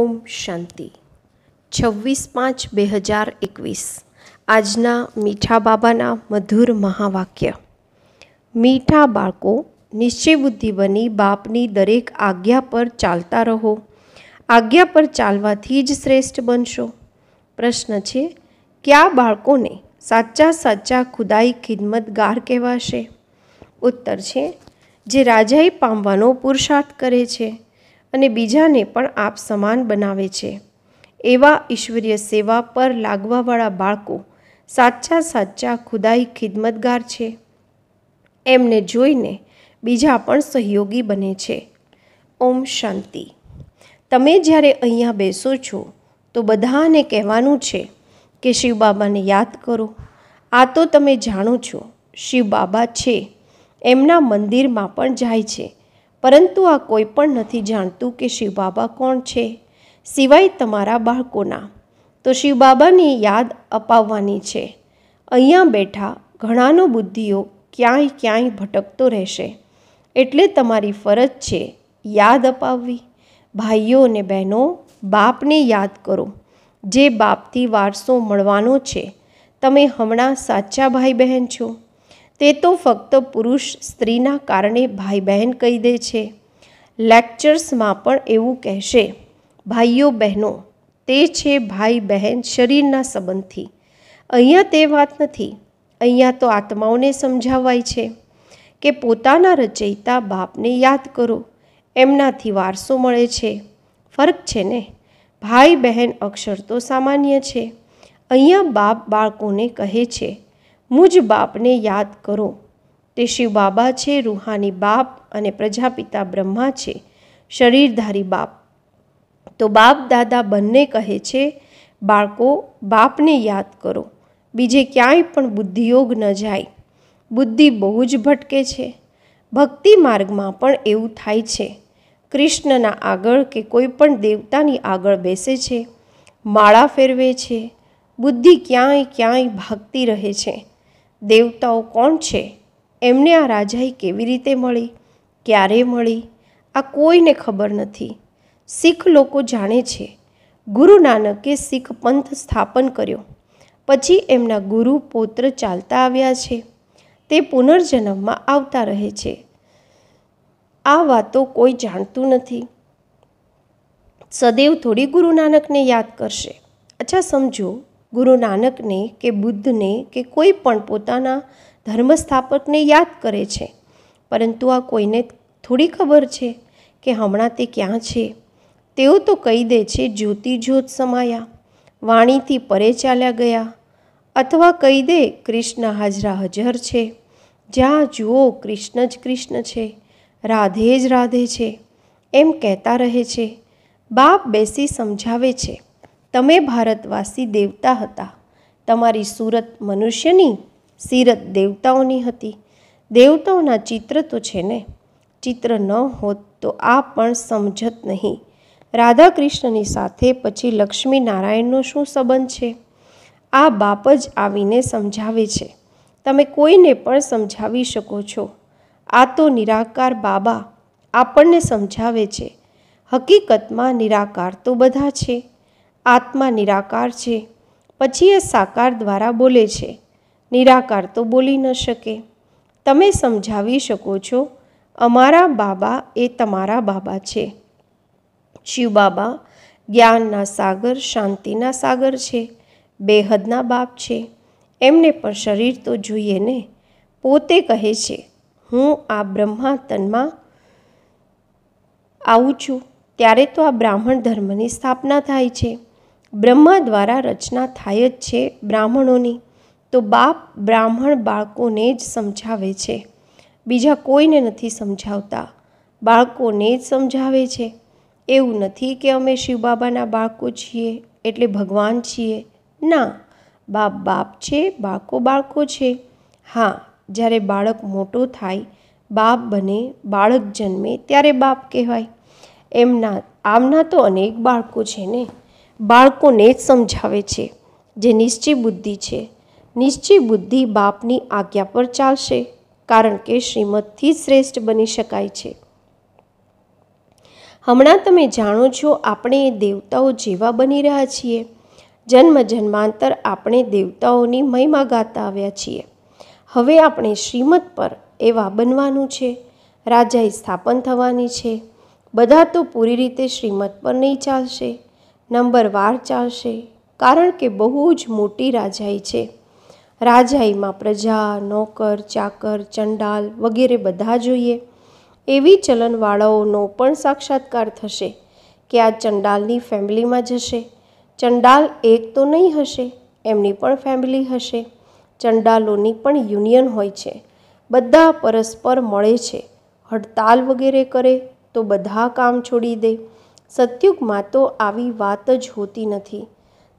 ઓમ શાંતિ છવ્વીસ પાંચ બે હજાર એકવીસ આજના મીઠા બાબાના મધુર મહાવાક્ય મીઠા બાળકો નિશ્ચય બુદ્ધિ બની બાપની દરેક આજ્ઞા પર ચાલતા રહો આજ્ઞા પર ચાલવાથી જ શ્રેષ્ઠ બનશો પ્રશ્ન છે કયા બાળકોને સાચા સાચા ખુદાઈ ખિદમતગાર કહેવાશે ઉત્તર છે જે રાજાઈ પામવાનો પુરુષાર્થ કરે છે અને બીજાને પણ આપ સમાન બનાવે છે એવા ઈશ્વરીય સેવા પર લાગવાવાળા બાળકો સાચા સાચા ખુદાઈ ખિદમતગાર છે એમને જોઈને બીજા પણ સહયોગી બને છે ઓમ શાંતિ તમે જ્યારે અહીંયા બેસો છો તો બધાને કહેવાનું છે કે શિવ બાબાને યાદ કરો આ તો તમે જાણો છો શિવ બાબા છે એમના મંદિરમાં પણ જાય છે પરંતુ આ કોઈ પણ નથી જાણતું કે શિવ બાબા કોણ છે સિવાય તમારા બાળકોના તો શિવ બાબાની યાદ અપાવવાની છે અહીંયા બેઠા ઘણાનો બુદ્ધિઓ ક્યાંય ક્યાંય ભટકતો રહેશે એટલે તમારી ફરજ છે યાદ અપાવવી ભાઈઓ અને બહેનો બાપને યાદ કરો જે બાપથી વારસો મળવાનો છે તમે હમણાં સાચા ભાઈ બહેન છો તે તો ફક્ત પુરુષ સ્ત્રીના કારણે ભાઈ બહેન કહી દે છે લેક્ચર્સમાં પણ એવું કહેશે ભાઈઓ બહેનો તે છે ભાઈ બહેન શરીરના સંબંધથી અહીંયા તે વાત નથી અહીંયા તો આત્માઓને સમજાવાય છે કે પોતાના રચયિતા બાપને યાદ કરો એમનાથી વારસો મળે છે ફરક છે ને ભાઈ બહેન અક્ષર તો સામાન્ય છે અહીંયા બાપ બાળકોને કહે છે મુજ બાપને યાદ કરો તે શિવ બાબા છે રૂહાની બાપ અને પ્રજાપિતા બ્રહ્મા છે શરીરધારી બાપ તો બાપ દાદા બંને કહે છે બાળકો બાપને યાદ કરો બીજે ક્યાંય પણ બુદ્ધિયોગ ન જાય બુદ્ધિ બહુ જ ભટકે છે ભક્તિ માર્ગમાં પણ એવું થાય છે કૃષ્ણના આગળ કે કોઈ પણ દેવતાની આગળ બેસે છે માળા ફેરવે છે બુદ્ધિ ક્યાંય ક્યાંય ભાગતી રહે છે દેવતાઓ કોણ છે એમને આ રાજાઈ કેવી રીતે મળી ક્યારે મળી આ કોઈને ખબર નથી શીખ લોકો જાણે છે ગુરુ નાનકે શીખ પંથ સ્થાપન કર્યો પછી એમના ગુરુ પૌત્ર ચાલતા આવ્યા છે તે પુનર્જન્મમાં આવતા રહે છે આ વાતો કોઈ જાણતું નથી સદૈવ થોડી ગુરુ નાનકને યાદ કરશે અચ્છા સમજો ગુરુ નાનકને કે બુદ્ધને કે કોઈ પણ પોતાના ધર્મ સ્થાપકને યાદ કરે છે પરંતુ આ કોઈને થોડી ખબર છે કે હમણાં તે ક્યાં છે તેઓ તો કહી દે છે જ્યોતિ જ્યોત સમાયા વાણીથી પરે ચાલ્યા ગયા અથવા કહી દે કૃષ્ણ હાજરા હજર છે જ્યાં જુઓ કૃષ્ણ જ કૃષ્ણ છે રાધે જ રાધે છે એમ કહેતા રહે છે બાપ બેસી સમજાવે છે તમે ભારતવાસી દેવતા હતા તમારી સુરત મનુષ્યની સીરત દેવતાઓની હતી દેવતાઓના ચિત્ર તો છે ને ચિત્ર ન હોત તો આ પણ સમજત નહીં રાધાકૃષ્ણની સાથે પછી લક્ષ્મીનારાયણનો શું સંબંધ છે આ બાપ જ આવીને સમજાવે છે તમે કોઈને પણ સમજાવી શકો છો આ તો નિરાકાર બાબા આપણને સમજાવે છે હકીકતમાં નિરાકાર તો બધા છે આત્મા નિરાકાર છે પછી એ સાકાર દ્વારા બોલે છે નિરાકાર તો બોલી ન શકે તમે સમજાવી શકો છો અમારા બાબા એ તમારા બાબા છે શિવ બાબા જ્ઞાનના સાગર શાંતિના સાગર છે બેહદના બાપ છે એમને પણ શરીર તો જોઈએ ને પોતે કહે છે હું આ બ્રહ્મા તનમાં આવું છું ત્યારે તો આ બ્રાહ્મણ ધર્મની સ્થાપના થાય છે બ્રહ્મા દ્વારા રચના થાય જ છે બ્રાહ્મણોની તો બાપ બ્રાહ્મણ બાળકોને જ સમજાવે છે બીજા કોઈને નથી સમજાવતા બાળકોને જ સમજાવે છે એવું નથી કે અમે શિવબાબાના બાળકો છીએ એટલે ભગવાન છીએ ના બાપ બાપ છે બાળકો બાળકો છે હા જ્યારે બાળક મોટો થાય બાપ બને બાળક જન્મે ત્યારે બાપ કહેવાય એમના આમના તો અનેક બાળકો છે ને બાળકોને જ સમજાવે છે જે નિશ્ચય બુદ્ધિ છે નિશ્ચય બુદ્ધિ બાપની આજ્ઞા પર ચાલશે કારણ કે શ્રીમદથી શ્રેષ્ઠ બની શકાય છે હમણાં તમે જાણો છો આપણે દેવતાઓ જેવા બની રહ્યા છીએ જન્મ જન્માંતર આપણે દેવતાઓની મહિમા ગાતા આવ્યા છીએ હવે આપણે શ્રીમદ પર એવા બનવાનું છે રાજાએ સ્થાપન થવાની છે બધા તો પૂરી રીતે શ્રીમદ પર નહીં ચાલશે નંબર વાર ચાલશે કારણ કે બહુ જ મોટી રાજાઈ છે રાજાઈમાં પ્રજા નોકર ચાકર ચંડાલ વગેરે બધા જોઈએ એવી ચલણવાળાઓનો પણ સાક્ષાત્કાર થશે કે આ ચંડાલની ફેમિલીમાં જશે ચંડાલ એક તો નહીં હશે એમની પણ ફેમિલી હશે ચંડાલોની પણ યુનિયન હોય છે બધા પરસ્પર મળે છે હડતાલ વગેરે કરે તો બધા કામ છોડી દે સત્યુગમાં તો આવી વાત જ હોતી નથી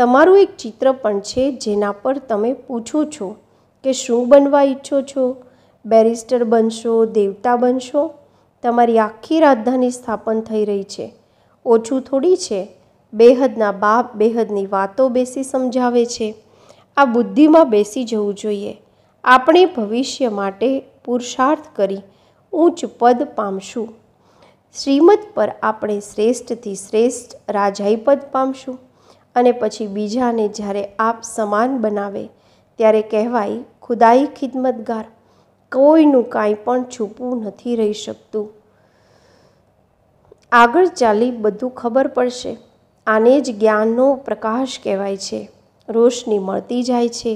તમારું એક ચિત્ર પણ છે જેના પર તમે પૂછો છો કે શું બનવા ઈચ્છો છો બેરિસ્ટર બનશો દેવતા બનશો તમારી આખી રાજધાની સ્થાપન થઈ રહી છે ઓછું થોડી છે બેહદના બાપ બેહદની વાતો બેસી સમજાવે છે આ બુદ્ધિમાં બેસી જવું જોઈએ આપણે ભવિષ્ય માટે પુરુષાર્થ કરી ઊંચ પદ પામશું શ્રીમદ પર આપણે શ્રેષ્ઠથી શ્રેષ્ઠ રાજાઈપદ પામશું અને પછી બીજાને જ્યારે આપ સમાન બનાવે ત્યારે કહેવાય ખુદાઈ ખિદમતગાર કોઈનું કાંઈ પણ છૂપું નથી રહી શકતું આગળ ચાલી બધું ખબર પડશે આને જ જ્ઞાનનો પ્રકાશ કહેવાય છે રોશની મળતી જાય છે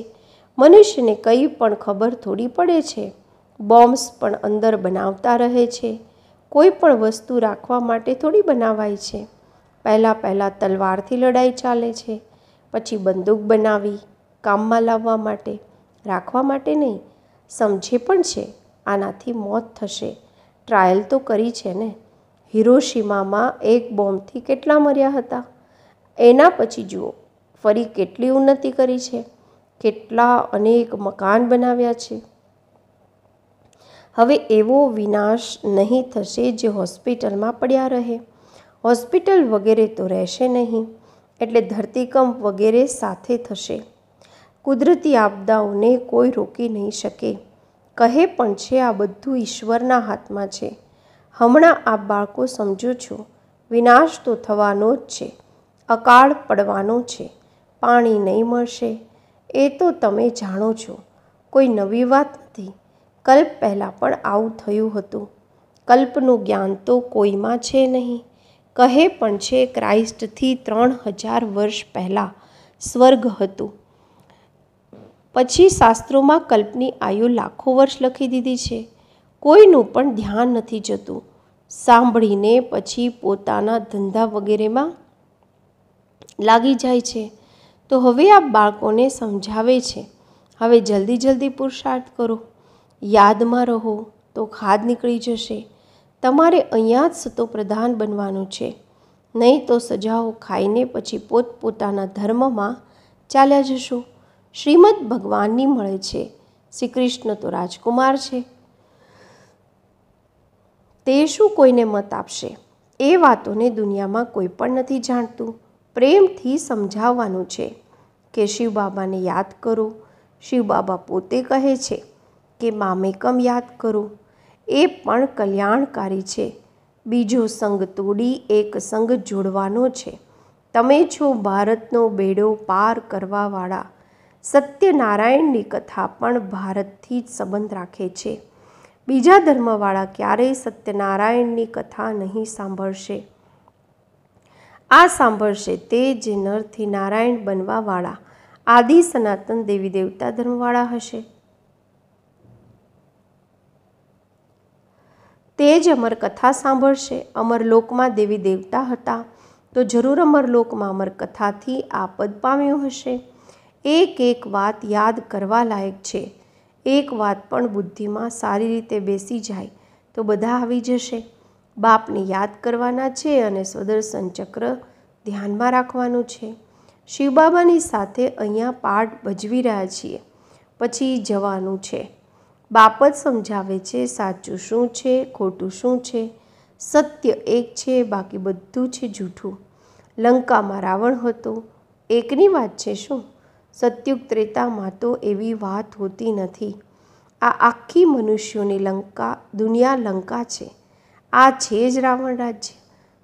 મનુષ્યને કંઈ પણ ખબર થોડી પડે છે બોમ્બ્સ પણ અંદર બનાવતા રહે છે કોઈ પણ વસ્તુ રાખવા માટે થોડી બનાવાય છે પહેલાં પહેલાં તલવારથી લડાઈ ચાલે છે પછી બંદૂક બનાવી કામમાં લાવવા માટે રાખવા માટે નહીં સમજે પણ છે આનાથી મોત થશે ટ્રાયલ તો કરી છે ને હિરોશીમામાં એક બોમ્બથી કેટલા મર્યા હતા એના પછી જુઓ ફરી કેટલી ઉન્નતિ કરી છે કેટલા અનેક મકાન બનાવ્યા છે હવે એવો વિનાશ નહીં થશે જે હોસ્પિટલમાં પડ્યા રહે હોસ્પિટલ વગેરે તો રહેશે નહીં એટલે ધરતીકંપ વગેરે સાથે થશે કુદરતી આપદાઓને કોઈ રોકી નહીં શકે કહે પણ છે આ બધું ઈશ્વરના હાથમાં છે હમણાં આ બાળકો સમજો છો વિનાશ તો થવાનો જ છે અકાળ પડવાનો છે પાણી નહીં મળશે એ તો તમે જાણો છો કોઈ નવી વાત નથી કલ્પ પહેલાં પણ આવું થયું હતું કલ્પનું જ્ઞાન તો કોઈમાં છે નહીં કહે પણ છે ક્રાઇસ્ટથી ત્રણ હજાર વર્ષ પહેલાં સ્વર્ગ હતું પછી શાસ્ત્રોમાં કલ્પની આયુ લાખો વર્ષ લખી દીધી છે કોઈનું પણ ધ્યાન નથી જતું સાંભળીને પછી પોતાના ધંધા વગેરેમાં લાગી જાય છે તો હવે આ બાળકોને સમજાવે છે હવે જલ્દી જલ્દી પુરુષાર્થ કરો યાદમાં રહો તો ખાદ નીકળી જશે તમારે અહીંયા જ સતો પ્રધાન બનવાનું છે નહીં તો સજાઓ ખાઈને પછી પોતપોતાના ધર્મમાં ચાલ્યા જશો શ્રીમદ ભગવાનની મળે છે શ્રી કૃષ્ણ તો રાજકુમાર છે તે શું કોઈને મત આપશે એ વાતોને દુનિયામાં કોઈ પણ નથી જાણતું પ્રેમથી સમજાવવાનું છે કે શિવ બાબાને યાદ કરો શિવ બાબા પોતે કહે છે કે મામેકમ યાદ કરો એ પણ કલ્યાણકારી છે બીજો સંગ તોડી એક સંગ જોડવાનો છે તમે છો ભારતનો બેડો પાર કરવાવાળા સત્યનારાયણની કથા પણ ભારતથી જ સંબંધ રાખે છે બીજા ધર્મવાળા ક્યારેય સત્યનારાયણની કથા નહીં સાંભળશે આ સાંભળશે તે જે નરથી નારાયણ બનવાવાળા આદિ સનાતન દેવી દેવતા ધર્મવાળા હશે તે જ અમર કથા સાંભળશે અમર લોકમાં દેવી દેવતા હતા તો જરૂર અમરલોકમાં અમર કથાથી આ પદ પામ્યું હશે એક એક વાત યાદ કરવા લાયક છે એક વાત પણ બુદ્ધિમાં સારી રીતે બેસી જાય તો બધા આવી જશે બાપને યાદ કરવાના છે અને સ્વદર્શન ચક્ર ધ્યાનમાં રાખવાનું છે શિવબાબાની સાથે અહીંયા પાઠ ભજવી રહ્યા છીએ પછી જવાનું છે બાપ જ સમજાવે છે સાચું શું છે ખોટું શું છે સત્ય એક છે બાકી બધું છે જૂઠું લંકામાં રાવણ હતો એકની વાત છે શું સત્યુગ ત્રેતામાં તો એવી વાત હોતી નથી આ આખી મનુષ્યોની લંકા દુનિયા લંકા છે આ છે જ રાવણ રાજ્ય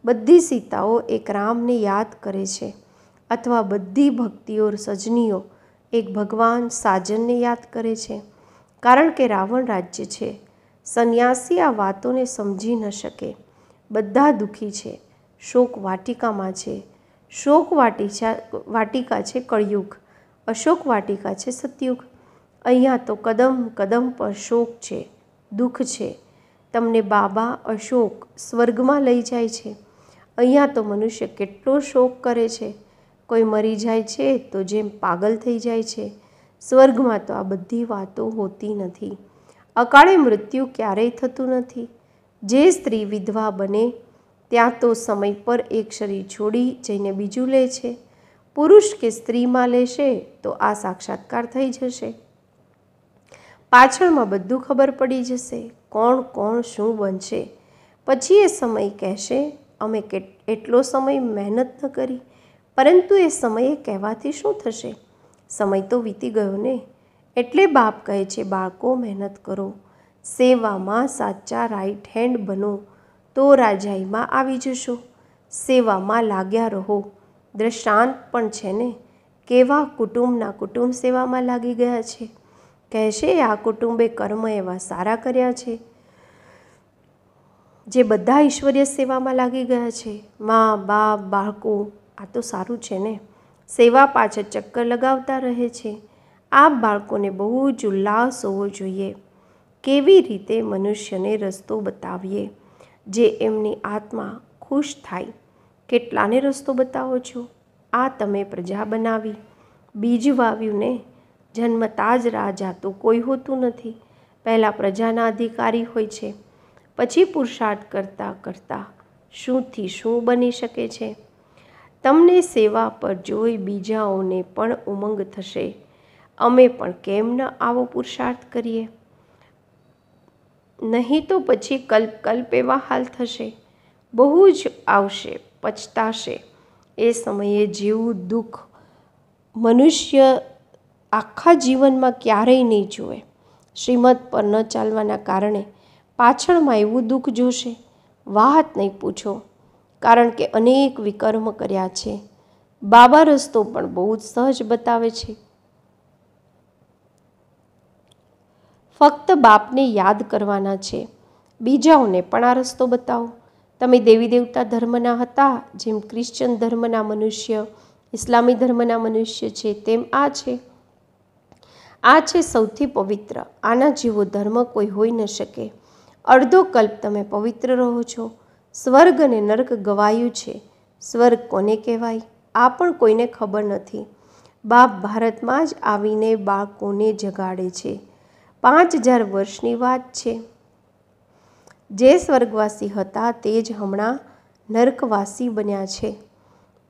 બધી સીતાઓ એક રામને યાદ કરે છે અથવા બધી ભક્તિઓ સજનીઓ એક ભગવાન સાજનને યાદ કરે છે કારણ કે રાવણ રાજ્ય છે સંન્યાસી આ વાતોને સમજી ન શકે બધા દુઃખી છે શોક વાટિકામાં છે શોક વાટિકા વાટિકા છે કળયુગ અશોક વાટિકા છે સતયુગ અહીંયા તો કદમ કદમ પર શોક છે દુઃખ છે તમને બાબા અશોક સ્વર્ગમાં લઈ જાય છે અહીંયા તો મનુષ્ય કેટલો શોક કરે છે કોઈ મરી જાય છે તો જેમ પાગલ થઈ જાય છે સ્વર્ગમાં તો આ બધી વાતો હોતી નથી અકાળે મૃત્યુ ક્યારેય થતું નથી જે સ્ત્રી વિધવા બને ત્યાં તો સમય પર એક શરીર છોડી જઈને બીજું લે છે પુરુષ કે સ્ત્રીમાં લેશે તો આ સાક્ષાત્કાર થઈ જશે પાછળમાં બધું ખબર પડી જશે કોણ કોણ શું બનશે પછી એ સમય કહેશે અમે કે એટલો સમય મહેનત ન કરી પરંતુ એ સમયે કહેવાથી શું થશે સમય તો વીતી ગયો ને એટલે બાપ કહે છે બાળકો મહેનત કરો સેવામાં સાચા રાઈટ હેન્ડ બનો તો રાજાઈમાં આવી જશો સેવામાં લાગ્યા રહો દ્રશાંત પણ છે ને કેવા કુટુંબના કુટુંબ સેવામાં લાગી ગયા છે કહેશે આ કુટુંબે કર્મ એવા સારા કર્યા છે જે બધા ઈશ્વરીય સેવામાં લાગી ગયા છે મા બાપ બાળકો આ તો સારું છે ને સેવા પાછળ ચક્કર લગાવતા રહે છે આ બાળકોને બહુ જ ઉલ્લાસ હોવો જોઈએ કેવી રીતે મનુષ્યને રસ્તો બતાવીએ જે એમની આત્મા ખુશ થાય કેટલાને રસ્તો બતાવો છો આ તમે પ્રજા બનાવી બીજ વાવ્યું ને જન્મતા જ રાજા તો કોઈ હોતું નથી પહેલાં પ્રજાના અધિકારી હોય છે પછી પુરુષાર્થ કરતાં કરતાં શુંથી શું બની શકે છે તમને સેવા પર જોઈ બીજાઓને પણ ઉમંગ થશે અમે પણ કેમ ન આવો પુરુષાર્થ કરીએ નહીં તો પછી કલ્પ કલ્પ એવા હાલ થશે બહુ જ આવશે પછતાશે એ સમયે જેવું દુઃખ મનુષ્ય આખા જીવનમાં ક્યારેય નહીં જુએ શ્રીમદ પર ન ચાલવાના કારણે પાછળમાં એવું દુઃખ જોશે વાત નહીં પૂછો કારણ કે અનેક વિકર્મ કર્યા છે બાબા રસ્તો પણ બહુ જ સહજ બતાવે છે ફક્ત બાપને યાદ કરવાના છે બીજાઓને પણ આ રસ્તો બતાવો તમે દેવી દેવતા ધર્મના હતા જેમ ક્રિશ્ચન ધર્મના મનુષ્ય ઇસ્લામી ધર્મના મનુષ્ય છે તેમ આ છે આ છે સૌથી પવિત્ર આના જેવો ધર્મ કોઈ હોઈ ન શકે અડધો કલ્પ તમે પવિત્ર રહો છો સ્વર્ગ અને નર્ક ગવાયું છે સ્વર્ગ કોને કહેવાય આ પણ કોઈને ખબર નથી બાપ ભારતમાં જ આવીને બાળકોને જગાડે છે પાંચ હજાર વર્ષની વાત છે જે સ્વર્ગવાસી હતા તે જ હમણાં નર્કવાસી બન્યા છે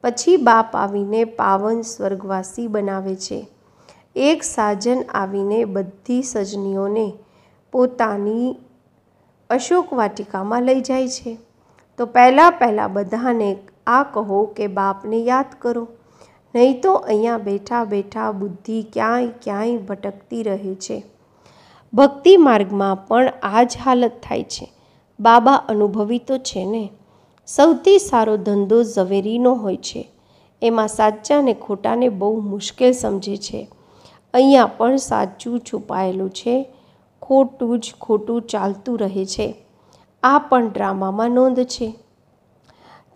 પછી બાપ આવીને પાવન સ્વર્ગવાસી બનાવે છે એક સાજન આવીને બધી સજનીઓને પોતાની અશોક વાટિકામાં લઈ જાય છે તો પહેલાં પહેલાં બધાને આ કહો કે બાપને યાદ કરો નહીં તો અહીંયા બેઠા બેઠા બુદ્ધિ ક્યાંય ક્યાંય ભટકતી રહે છે ભક્તિ માર્ગમાં પણ આ જ હાલત થાય છે બાબા અનુભવી તો છે ને સૌથી સારો ધંધો ઝવેરીનો હોય છે એમાં સાચાને ખોટાને બહુ મુશ્કેલ સમજે છે અહીંયા પણ સાચું છુપાયેલું છે ખોટું જ ખોટું ચાલતું રહે છે આ પણ ડ્રામામાં નોંધ છે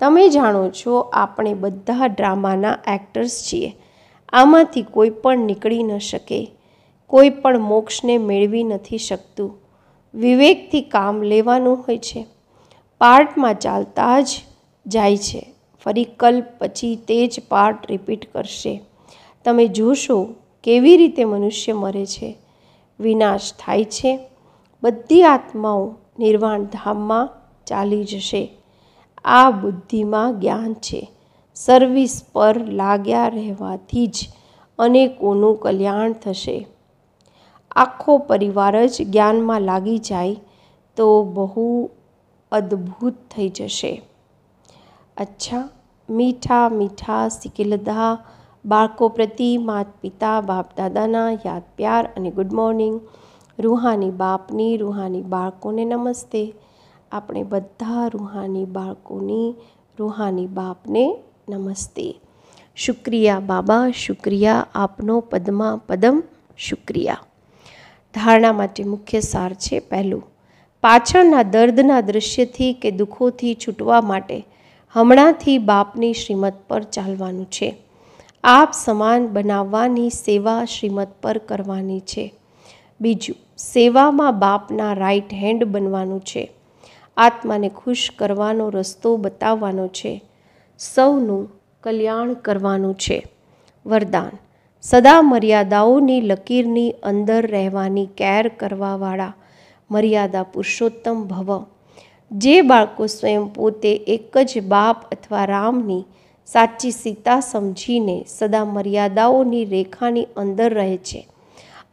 તમે જાણો છો આપણે બધા ડ્રામાના એક્ટર્સ છીએ આમાંથી કોઈ પણ નીકળી ન શકે કોઈ પણ મોક્ષને મેળવી નથી શકતું વિવેકથી કામ લેવાનું હોય છે પાર્ટમાં ચાલતા જ જાય છે ફરી કલ્પ પછી તે જ પાર્ટ રિપીટ કરશે તમે જોશો કેવી રીતે મનુષ્ય મરે છે વિનાશ થાય છે બધી આત્માઓ નિર્વાણ ધામમાં ચાલી જશે આ બુદ્ધિમાં જ્ઞાન છે સર્વિસ પર લાગ્યા રહેવાથી જ અનેકોનું કલ્યાણ થશે આખો પરિવાર જ જ્ઞાનમાં લાગી જાય તો બહુ અદ્ભુત થઈ જશે અચ્છા મીઠા મીઠા સિકિલદા બાળકો પ્રતિ માત પિતા બાપ દાદાના યાદ પ્યાર અને ગુડ મોર્નિંગ રૂહાની બાપની રૂહાની બાળકોને નમસ્તે આપણે બધા રૂહાની બાળકોની રૂહાની બાપને નમસ્તે શુક્રિયા બાબા શુક્રિયા આપનો પદમાં પદમ શુક્રિયા ધારણા માટે મુખ્ય સાર છે પહેલું પાછળના દર્દના દૃશ્યથી કે દુઃખોથી છૂટવા માટે હમણાંથી બાપની શ્રીમત પર ચાલવાનું છે આપ સમાન બનાવવાની સેવા શ્રીમત પર કરવાની છે બીજું સેવામાં બાપના રાઈટ હેન્ડ બનવાનું છે આત્માને ખુશ કરવાનો રસ્તો બતાવવાનો છે સૌનું કલ્યાણ કરવાનું છે વરદાન સદા મર્યાદાઓની લકીરની અંદર રહેવાની કેર કરવાવાળા મર્યાદા પુરુષોત્તમ ભવ જે બાળકો સ્વયં પોતે એક જ બાપ અથવા રામની સાચી સીતા સમજીને સદા મર્યાદાઓની રેખાની અંદર રહે છે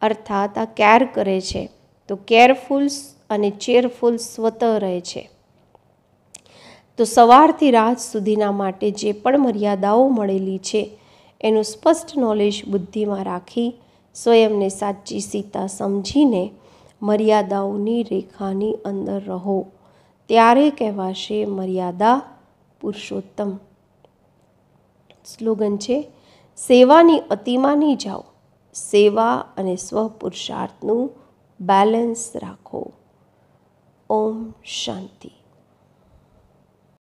અર્થાત આ કેર કરે છે તો કેરફુલ અને ચેરફુલ સ્વતઃ રહે છે તો સવારથી રાત સુધીના માટે જે પણ મર્યાદાઓ મળેલી છે એનું સ્પષ્ટ નોલેજ બુદ્ધિમાં રાખી સ્વયંને સાચી સીતા સમજીને મર્યાદાઓની રેખાની અંદર રહો ત્યારે કહેવાશે મર્યાદા પુરુષોત્તમ સ્લોગન છે સેવાની અતિમાની જાઓ સેવા અને સ્વપુરુષાર્થનું બેલેન્સ રાખો ઓમ શાંતિ